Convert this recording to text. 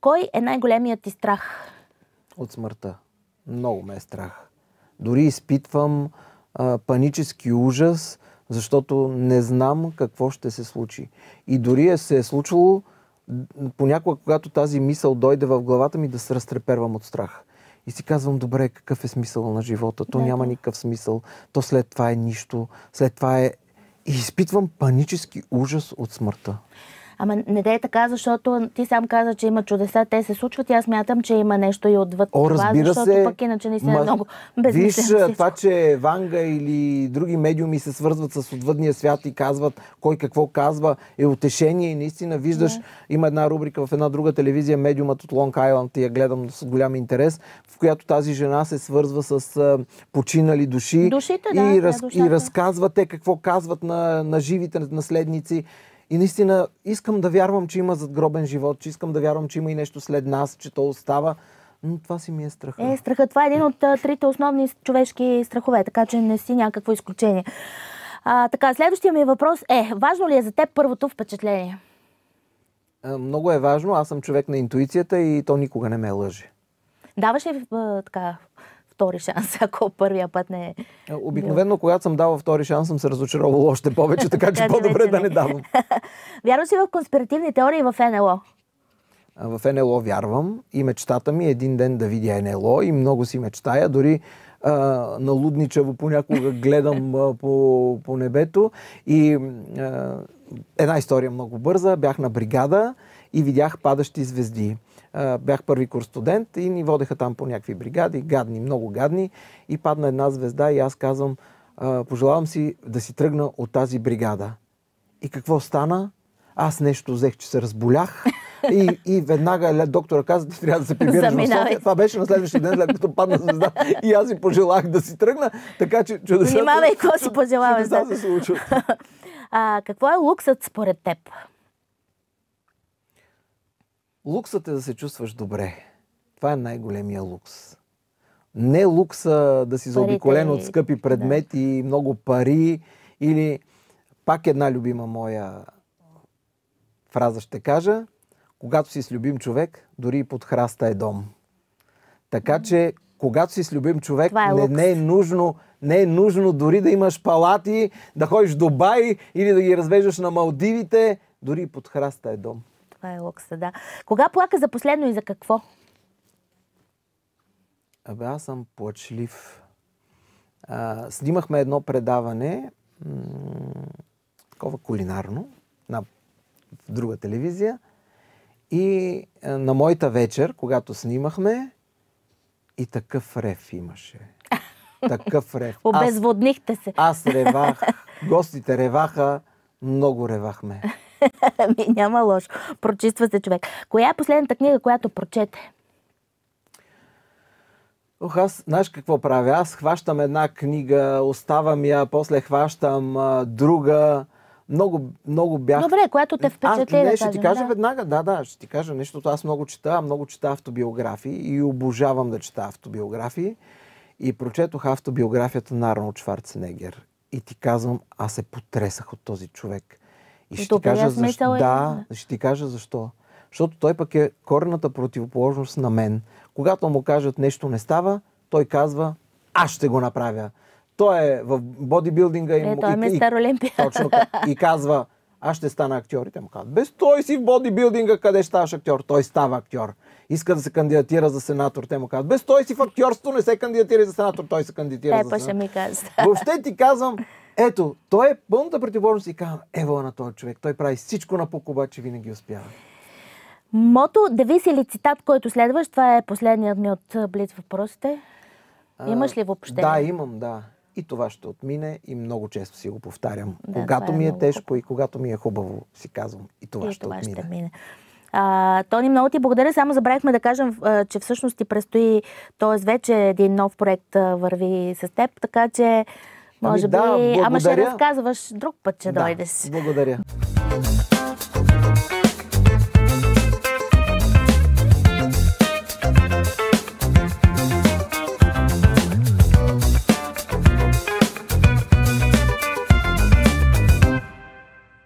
Кой е най-големият ти страх? От смъртта. Много ме е страх. Дори изпитвам а, панически ужас, защото не знам какво ще се случи. И дори е, се е случило понякога, когато тази мисъл дойде в главата ми, да се разтрепервам от страх. И си казвам, добре, какъв е смисъл на живота? То да. няма никакъв смисъл. То след това е нищо. След това е... И изпитвам панически ужас от смъртта. Ама не да е така, защото ти сам каза, че има чудеса, те се случват и аз мятам, че има нещо и отвъд О, това, защото се, пък иначе не се е ма... много Виж, всичко. това, че Ванга или други медиуми се свързват с отвъдния свят и казват кой какво казва, е утешение и наистина виждаш, има една рубрика в една друга телевизия, медиумът от Лонг Айланд, я гледам с голям интерес, в която тази жена се свързва с починали души Душите, и, раз, и разказва те какво казват на, на живите наследници. И наистина искам да вярвам, че има задгробен живот, че искам да вярвам, че има и нещо след нас, че то остава. Но това си ми е страх. Е, страха. Това е един от трите основни човешки страхове, така че не си някакво изключение. А, така, следващия ми въпрос е, важно ли е за теб първото впечатление? много е важно. Аз съм човек на интуицията и то никога не ме е лъже. Даваш ли така втори шанс, ако първия път не е. е обикновено, когато съм давал втори шанс, съм се разочаровал още повече, така че по-добре да не давам. Вярвам си в конспиративни теории в НЛО. В НЛО вярвам и мечтата ми е един ден да видя НЛО и много си мечтая. Дори а, налудничаво понякога гледам а, по, по небето. И а, една история много бърза. Бях на бригада и видях падащи звезди. А, бях първи курс студент и ни водеха там по някакви бригади, гадни, много гадни. И падна една звезда и аз казвам, а, пожелавам си да си тръгна от тази бригада. И какво стана? аз нещо взех, че се разболях. И, и веднага доктора каза, че трябва да се прибираш в София. Това беше на следващия ден, след като падна звезда. И аз си пожелах да си тръгна. Така че чудесата... Внимавай, какво си пожелаваш. Да. се случват. А, какво е луксът според теб? Луксът е да се чувстваш добре. Това е най-големия лукс. Не лукса да си заобиколен от скъпи предмети, да. много пари или пак една любима моя фраза ще кажа. Когато си с любим човек, дори и под храста е дом. Така че, когато си с любим човек, е не, не, е нужно, не е нужно дори да имаш палати, да ходиш в Дубай или да ги развеждаш на Малдивите, дори и под храста е дом. Това е лукса, да. Кога плака за последно и за какво? Абе, аз съм плачлив. А, снимахме едно предаване, м- такова кулинарно, на в друга телевизия. И е, на моята вечер, когато снимахме, и такъв рев имаше. Такъв рев. Обезводнихте се. Аз, аз ревах, гостите реваха, много ревахме. Ми, няма лошо. Прочиства се човек. Коя е последната книга, която прочете? Ох, аз, знаеш какво правя? Аз хващам една книга, оставам я, после хващам а, друга много, много бях... Добре, което те впечатли а, не, да ще ти кажа да. веднага, да, да, ще ти кажа нещо. Аз много чета, много чета автобиографии и обожавам да чета автобиографии. И прочетох автобиографията на Арнолд Шварценегер. И ти казвам, аз се потресах от този човек. И ще Добре, ти кажа защо. Е... Да, ще ти кажа защо. Защото той пък е корената противоположност на мен. Когато му кажат нещо не става, той казва, аз ще го направя. Той е в бодибилдинга и... Е, той е мистер Олимпия. Точно. И казва, аз ще стана актьор. И те му казват, без той си в бодибилдинга, къде ще ставаш актьор? Той става актьор. Иска да се кандидатира за сенатор. Те му казват, без той си в актьорство не се кандидатира за сенатор. Той се кандидатира е, за сенатор. Ще ми казва. Въобще ти казвам, ето, той е пълната противоположност и казвам, ево е на този човек. Той прави всичко на пук, обаче винаги успява. Мото, девиз или цитат, който следваш, това е последният ми от Блиц въпросите. Имаш ли въобще? Да, имам, да и това ще отмине и много често си го повтарям. Да, когато е ми е тежко хубаво. и когато ми е хубаво, си казвам и това, и ще, това отмине. ще мине. А, Тони, много ти благодаря. Само забравихме да кажем, че всъщност ти предстои, т.е. вече един нов проект върви с теб, така че може ами, да, би... Благодаря. Ама ще разказваш друг път, че да, дойдеш. Благодаря.